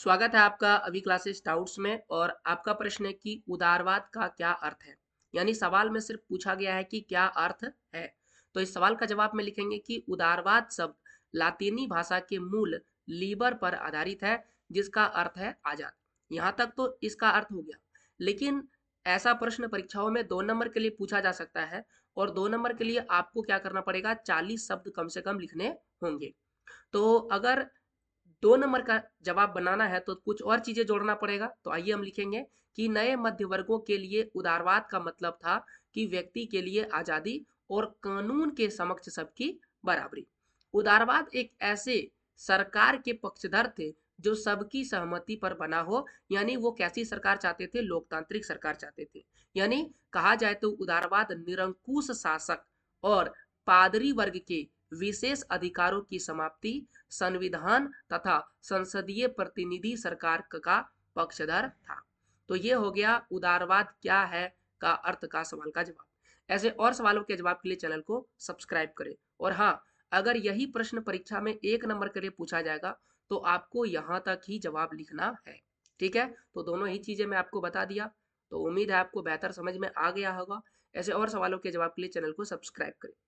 स्वागत है आपका अभी क्लासेस डाउट्स में और आपका प्रश्न है कि उदारवाद का क्या अर्थ है यानी सवाल में सिर्फ पूछा गया है कि क्या अर्थ है तो इस सवाल का जवाब में लिखेंगे कि उदारवाद शब्द लातीनी भाषा के मूल लीबर पर आधारित है जिसका अर्थ है आजाद यहाँ तक तो इसका अर्थ हो गया लेकिन ऐसा प्रश्न परीक्षाओं में दो नंबर के लिए पूछा जा सकता है और दो नंबर के लिए आपको क्या करना पड़ेगा चालीस शब्द कम से कम लिखने होंगे तो अगर दो नंबर का जवाब बनाना है तो कुछ और चीजें जोड़ना पड़ेगा तो आइए हम लिखेंगे कि नए मध्य वर्गों के लिए उदारवाद का मतलब था कि व्यक्ति के लिए आजादी और कानून के समक्ष सबकी बराबरी उदारवाद एक ऐसे सरकार के पक्षधर थे जो सबकी सहमति पर बना हो यानी वो कैसी सरकार चाहते थे लोकतांत्रिक सरकार चाहते थे यानी कहा जाए तो उदारवाद निरंकुश शासक और पादरी वर्ग के विशेष अधिकारों की समाप्ति संविधान तथा संसदीय प्रतिनिधि सरकार का पक्षधर था तो ये हो गया उदारवाद क्या है का अर्थ का सवाल का जवाब ऐसे और सवालों के जवाब के लिए चैनल को सब्सक्राइब करें और हाँ अगर यही प्रश्न परीक्षा में एक नंबर के लिए पूछा जाएगा तो आपको यहाँ तक ही जवाब लिखना है ठीक है तो दोनों ही चीज़ें मैं आपको बता दिया तो उम्मीद है आपको बेहतर समझ में आ गया होगा ऐसे और सवालों के जवाब के लिए चैनल को सब्सक्राइब करें